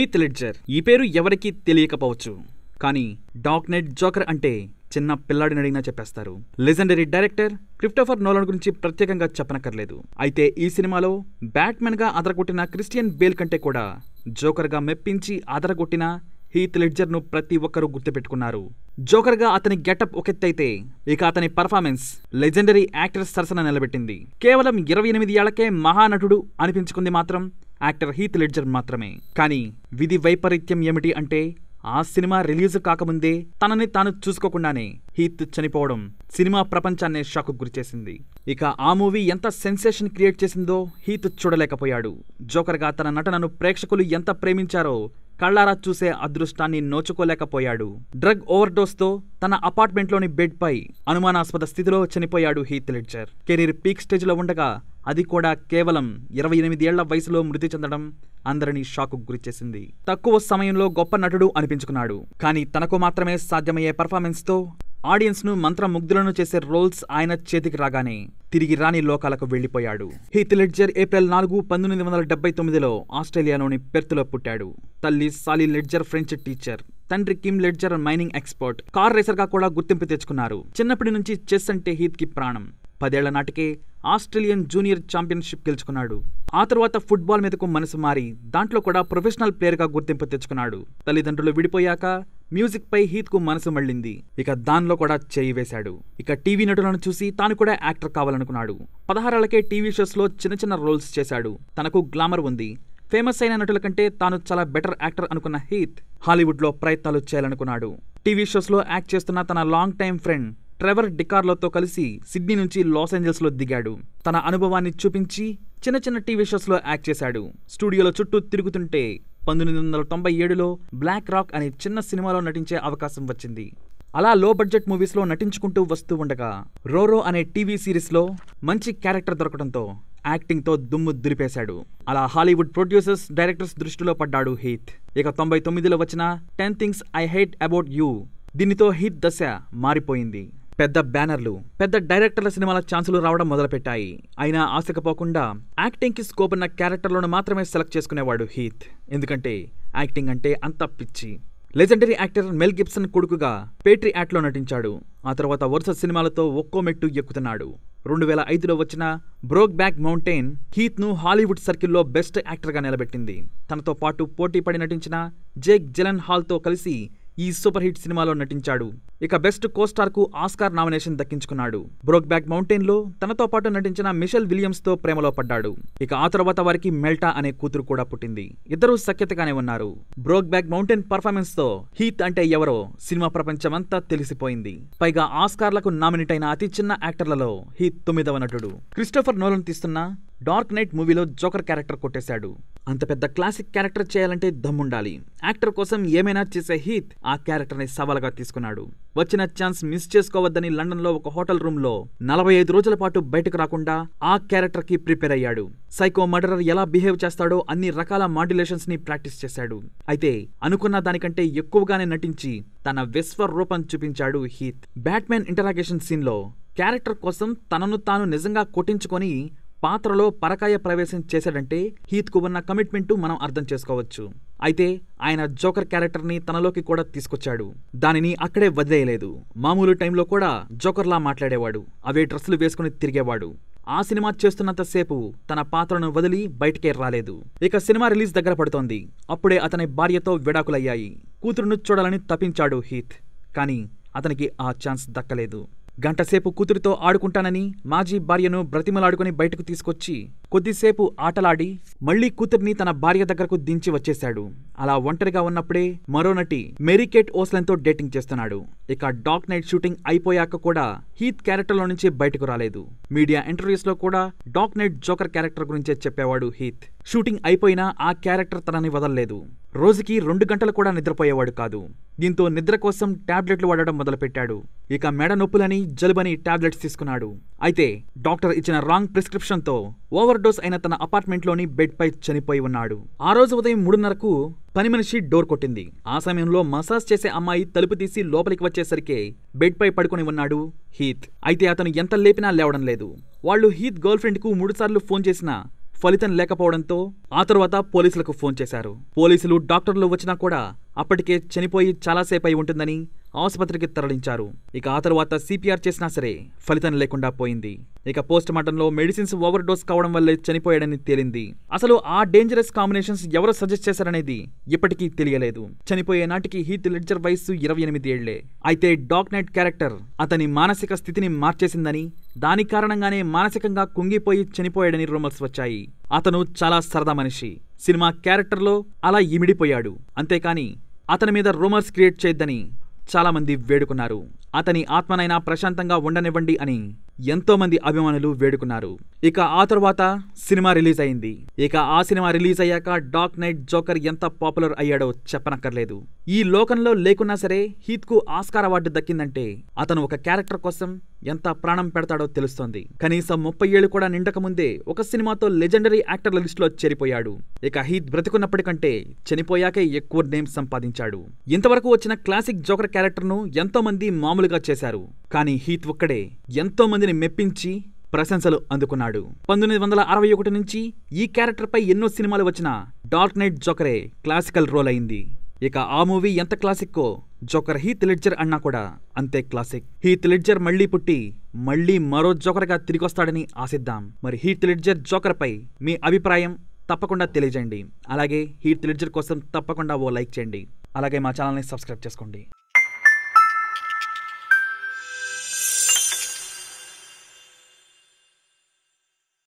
heath ledger ఈ పేరు ఎవరికీ తెలియకపోవచ్చు కానీ డాక్ జోకర్ అంటే చిన్న పిల్లాడిని అడిగినా చెప్పేస్తారు లెజెండరీ డైరెక్టర్ క్రిప్టోఫర్ నోలన్ గురించి ప్రత్యేకంగా చెప్పనక్కర్లేదు అయితే ఈ సినిమాలో బ్యాట్మెన్గా అదరగొట్టిన క్రిస్టియన్ బేల్ కంటే కూడా జోకర్గా మెప్పించి అదరగొట్టిన హీత్ లెడ్జర్ను ప్రతి ఒక్కరూ గుర్తుపెట్టుకున్నారు జోకర్గా అతని గెటప్ ఒకెత్తైతే ఇక అతని పర్ఫార్మెన్స్ లెజెండరీ యాక్టర్ సరసన నిలబెట్టింది కేవలం ఇరవై ఎనిమిది ఏళ్లకే మహానటుడు అనిపించుకుంది మాత్రం యాక్టర్ హీత్ లెడ్జర్ మాత్రమే కానీ విధి వైపరీత్యం ఏమిటి అంటే ఆ సినిమా రిలీజ్ కాకముందే తనని తాను చూసుకోకుండానే హీత్ చనిపోవడం సినిమా ప్రపంచాన్నే షాకు గురిచేసింది ఇక ఆ మూవీ ఎంత సెన్సేషన్ క్రియేట్ చేసిందో హీత్ చూడలేకపోయాడు జోకర్గా తన నటనను ప్రేక్షకులు ఎంత ప్రేమించారో కళ్ళారా చూసే అదృష్టాన్ని నోచుకోలేకపోయాడు డ్రగ్ ఓవర్డోస్తో తన అపార్ట్మెంట్లోని బెడ్పై అనుమానాస్పద స్థితిలో చనిపోయాడు హీత్ లెడ్జర్ కెరీర్ పీక్ స్టేజ్లో ఉండగా అది కూడా కేవలం ఇరవై ఎనిమిదేళ్ల వయసులో మృతి చెందడం అందరినీ షాకు గురిచేసింది తక్కువ సమయంలో గొప్ప నటుడు అనిపించుకున్నాడు కానీ తనకు మాత్రమే సాధ్యమయ్యే పర్ఫార్మెన్స్తో ఆడియన్స్ను మంత్రముగ్ధులను చేసే రోల్స్ ఆయన చేతికి రాగానే తిరిగి రాని లోకాలకు వెళ్లిపోయాడు హీత్ లెడ్జర్ ఏప్రిల్ నాలుగు పంతొమ్మిది వందల డెబ్బై తొమ్మిదిలో ఆస్ట్రేలియాలోని పెర్త్లో పుట్టాడు తల్లి సాలీ లెడ్జర్ ఫ్రెంచ్ టీచర్ తండ్రి Kim Ledger mining expert car రేసర్గా కూడా గుర్తింపు తెచ్చుకున్నారు చిన్నప్పటి నుంచి చెస్ అంటే హీత్ కి ప్రాణం పదేళ్ల నాటికే ఆస్ట్రేలియన్ జూనియర్ ఛాంపియన్షిప్ గెలుచుకున్నాడు ఆ తర్వాత ఫుట్బాల్ మీదకు మనసు మారి దాంట్లో కూడా ప్రొఫెషనల్ ప్లేయర్గా గుర్తింపు తెచ్చుకున్నాడు తల్లిదండ్రులు విడిపోయాక మ్యూజిక్ పై హీత్ కు మనసు మళ్ళింది ఇక దానిలో కూడా చేయి వేశాడు ఇక టీవీ నటులను చూసి తాను కూడా యాక్టర్ కావాలనుకున్నాడు పదహారాలకే టీవీ షోస్లో చిన్న చిన్న రోల్స్ చేశాడు తనకు గ్లామర్ ఉంది ఫేమస్ అయిన నటుల కంటే తాను చాలా బెటర్ యాక్టర్ అనుకున్న హీత్ హాలీవుడ్లో ప్రయత్నాలు చేయాలనుకున్నాడు టీవీ షోస్లో యాక్ట్ చేస్తున్న తన లాంగ్ టైం ఫ్రెండ్ ట్రెవర్ డికార్లతో కలిసి సిడ్నీ నుంచి లాస్ ఏంజల్స్లో దిగాడు తన అనుభవాన్ని చూపించి చిన్న చిన్న టీవీ షోస్లో యాక్ట్ చేశాడు స్టూడియోలో చుట్టూ తిరుగుతుంటే పంతొమ్మిది వందల తొంభై ఏడులో బ్లాక్ రాక్ అనే చిన్న సినిమాలో నటించే అవకాశం వచ్చింది అలా లో బడ్జెట్ మూవీస్లో నటించుకుంటూ వస్తూ ఉండగా రోరో అనే టీవీ సిరీస్లో మంచి క్యారెక్టర్ దొరకడంతో యాక్టింగ్తో దుమ్ము దులిపేశాడు అలా హాలీవుడ్ ప్రొడ్యూసర్స్ డైరెక్టర్స్ దృష్టిలో పడ్డాడు హీత్ ఇక తొంభై తొమ్మిదిలో వచ్చిన ten things I hate about you దీనితో హీత్ దశ మారిపోయింది పెద్ద బ్యానర్లు పెద్ద డైరెక్టర్ల సినిమాల ఛాన్సులు రావడం మొదలుపెట్టాయి అయినా ఆశకపోకుండా కి స్కోప్ ఉన్న క్యారెక్టర్లను మాత్రమే సెలెక్ట్ చేసుకునేవాడు హీత్ ఎందుకంటే యాక్టింగ్ అంటే అంత పిచ్చి లెజెండరీ యాక్టర్ మెల్ గిబ్సన్ కొడుకుగా పేట్రి యాట్లో నటించాడు ఆ తర్వాత వరుస సినిమాలతో ఒక్కో మెట్టు ఎక్కుతున్నాడు రెండు వేల ఐదులో వచ్చిన బ్రోక్ బ్యాక్ మౌంటైన్ హీత్ను హాలీవుడ్ సర్కిల్లో బెస్ట్ యాక్టర్గా నిలబెట్టింది తనతో పాటు పోటీ పడి నటించిన జేక్ జెలన్ హాల్తో కలిసి ఈ సూపర్ హిట్ సినిమాలో నటించాడు ఇక బెస్ట్ కోస్టార్ కు ఆస్కార్ నామినేషన్ దక్కించుకున్నాడు బ్రోక్ బ్యాక్ మౌంటైన్ లో తనతో పాటు నటించిన మిషెల్ విలియమ్స్ తో ప్రేమలో పడ్డాడు ఇక ఆ తర్వాత వారికి మెల్టా అనే కూతురు కూడా పుట్టింది ఇద్దరూ సఖ్యతగానే ఉన్నారు బ్రోక్ బ్యాక్ మౌంటైన్ పర్ఫార్మెన్స్ తో హీత్ అంటే ఎవరో సినిమా ప్రపంచమంతా తెలిసిపోయింది పైగా ఆస్కార్లకు నామినేట్ అయిన అతి చిన్న యాక్టర్లలో హీత్ తొమ్మిదవ నటుడు క్రిస్టోఫర్ నోలన్ తీస్తున్న డార్క్ నైట్ మూవీలో జోకర్ క్యారెక్టర్ కొట్టేశాడు అంత పెద్ద క్లాసిక్ క్యారెక్టర్ చేయాలంటే దమ్ముండాలి యాక్టర్ కోసం ఏమైనా చేసే హీత్ ఆ క్యారెక్టర్ని సవాల్గా తీసుకున్నాడు వచ్చిన ఛాన్స్ మిస్ చేసుకోవద్దని లండన్లో ఒక హోటల్ రూమ్లో నలభై ఐదు రోజుల పాటు బయటకు రాకుండా ఆ క్యారెక్టర్కి ప్రిపేర్ అయ్యాడు సైకో మర్డరర్ ఎలా బిహేవ్ చేస్తాడో అన్ని రకాల మాడ్యులేషన్స్ని ప్రాక్టీస్ చేశాడు అయితే అనుకున్న దానికంటే ఎక్కువగానే నటించి తన విశ్వ రూపం చూపించాడు హీత్ బ్యాట్మెన్ ఇంటరాగేషన్ సీన్లో క్యారెక్టర్ కోసం తనను తాను నిజంగా కొట్టించుకొని పాత్రలో పరకాయ ప్రవేశం చేశాడంటే హీత్ కు ఉన్న కమిట్మెంటు మనం అర్థం చేసుకోవచ్చు అయితే ఆయన జోకర్ క్యారెక్టర్ని తనలోకి కూడా తీసుకొచ్చాడు దానిని అక్కడే వదిలేయలేదు మామూలు టైంలో కూడా జోకర్లా మాట్లాడేవాడు అవే డ్రెస్సులు వేసుకుని తిరిగేవాడు ఆ సినిమా చేస్తున్నంతసేపు తన పాత్రను వదిలి బయటికే రాలేదు ఇక సినిమా రిలీజ్ దగ్గర పడుతోంది అప్పుడే అతని భార్యతో విడాకులయ్యాయి కూతురును చూడాలని తప్పించాడు హీత్ కానీ అతనికి ఆ ఛాన్స్ దక్కలేదు గంటసేపు కూతురితో ఆడుకుంటానని మాజీ భార్యను బ్రతిమలాడుకుని బయటకు తీసుకొచ్చి కొద్దిసేపు ఆటలాడి మళ్లీ కూతుర్ని తన భార్య దగ్గరకు దించి వచ్చేశాడు అలా ఒంటరిగా ఉన్నప్పుడే మరో నటి మెరీకేట్ ఓస్లెన్తో డేటింగ్ చేస్తున్నాడు ఇక డాక్ నైట్ షూటింగ్ అయిపోయాక కూడా హీత్ క్యారెక్టర్లో నుంచి బయటకు రాలేదు మీడియా ఇంటర్వ్యూస్లో కూడా డాక్ నైట్ జోకర్ క్యారెక్టర్ గురించే చెప్పేవాడు హీత్ షూటింగ్ అయిపోయినా ఆ క్యారెక్టర్ తనని వదలలేదు రోజుకి రెండు గంటలు కూడా నిద్రపోయేవాడు కాదు దీంతో నిద్ర కోసం టాబ్లెట్లు వాడడం మొదలుపెట్టాడు ఇక మెడ నొప్పులని జలుబని టాబ్లెట్స్ తీసుకున్నాడు అయితే డాక్టర్ ఇచ్చిన రాంగ్ ప్రిస్క్రిప్షన్తో ఓవర్ డోస్ అయిన తన అపార్ట్మెంట్లోని బెడ్పై చనిపోయి ఉన్నాడు ఆ రోజు ఉదయం మూడున్నరకు పని మనిషి డోర్ కొట్టింది ఆ సమయంలో మసాజ్ చేసే అమ్మాయి తలుపు తీసి లోపలికి బెడ్ బెడ్పై పడుకుని ఉన్నాడు హీత్ అయితే అతను ఎంత లేపినా లేవడం లేదు వాళ్ళు హీత్ గర్ల్ ఫ్రెండ్కు మూడుసార్లు ఫోన్ చేసినా ఫలితం లేకపోవడంతో ఆ తర్వాత పోలీసులకు ఫోన్ చేశారు పోలీసులు డాక్టర్లు వచ్చినా కూడా అప్పటికే చనిపోయి చాలాసేపు అయి ఉంటుందని ఆసుపత్రికి తరలించారు ఇక ఆ తర్వాత సిపిఆర్ చేసినా సరే ఫలితం లేకుండా పోయింది ఇక పోస్ట్ మార్టంలో మెడిసిన్స్ ఓవర్ డోస్ కావడం వల్లే చనిపోయాడని తేలింది అసలు ఆ డేంజరస్ కాంబినేషన్స్ ఎవరు సజెస్ట్ చేశారనేది ఇప్పటికీ తెలియలేదు చనిపోయే నాటికి హీత్ లెడ్జర్ వయస్సు ఇరవై ఎనిమిది ఏళ్లే అయితే డాక్ నైట్ క్యారెక్టర్ అతని మానసిక స్థితిని మార్చేసిందని దాని కారణంగానే మానసికంగా కుంగిపోయి చనిపోయాడని రూమర్స్ వచ్చాయి అతను చాలా సరదా మనిషి సినిమా క్యారెక్టర్లో అలా ఇమిడిపోయాడు అంతేకాని అతని మీద రూమర్స్ క్రియేట్ చేయొద్దని చాలామంది వేడుకున్నారు అతని ఆత్మనైనా ప్రశాంతంగా ఉండనివ్వండి అని ఎంతోమంది అభిమానులు వేడుకున్నారు ఇక ఆ తర్వాత సినిమా రిలీజ్ అయింది ఇక ఆ సినిమా రిలీజ్ అయ్యాక డార్క్ నైట్ జోకర్ ఎంత పాపులర్ అయ్యాడో చెప్పనక్కర్లేదు ఈ లోకంలో లేకున్నా సరే హీత్ కు ఆస్కార్ అవార్డు దక్కిందంటే అతను ఒక క్యారెక్టర్ కోసం ఎంత ప్రాణం పెడతాడో తెలుస్తోంది కనీసం ముప్పై ఏళ్ళు కూడా నిండక ముందే ఒక సినిమాతో లెజెండరీ యాక్టర్ల లిస్టులో చేరిపోయాడు ఇక హీత్ బ్రతికున్నప్పటికంటే చనిపోయాకే ఎక్కువ నేమ్ సంపాదించాడు ఇంతవరకు వచ్చిన క్లాసిక్ జోకర్ క్యారెక్టర్ను ఎంతో మంది మామూలుగా చేశారు కానీ హీత్ ఒక్కడే ఎంతో మందిని మెప్పించి ప్రశంసలు అందుకున్నాడు పంతొమ్మిది వందల అరవై ఒకటి నుంచి ఈ క్యారెక్టర్పై ఎన్నో సినిమాలు వచ్చిన డార్క్ నైట్ జోకరే క్లాసికల్ రోల్ అయింది ఇక ఆ మూవీ ఎంత క్లాసిక్కో జోకర్ హీత్ లెడ్జర్ అన్నా కూడా అంతే క్లాసిక్ హీత్ లెడ్జర్ మళ్లీ పుట్టి మళ్లీ మరో జోకర్గా తిరిగొస్తాడని ఆశిద్దాం మరి హీత్ లెడ్జర్ పై మీ అభిప్రాయం తప్పకుండా తెలియజేయండి అలాగే హీత్ లెడ్జర్ కోసం తప్పకుండా ఓ లైక్ చేయండి అలాగే మా ఛానల్ని సబ్స్క్రైబ్ చేసుకోండి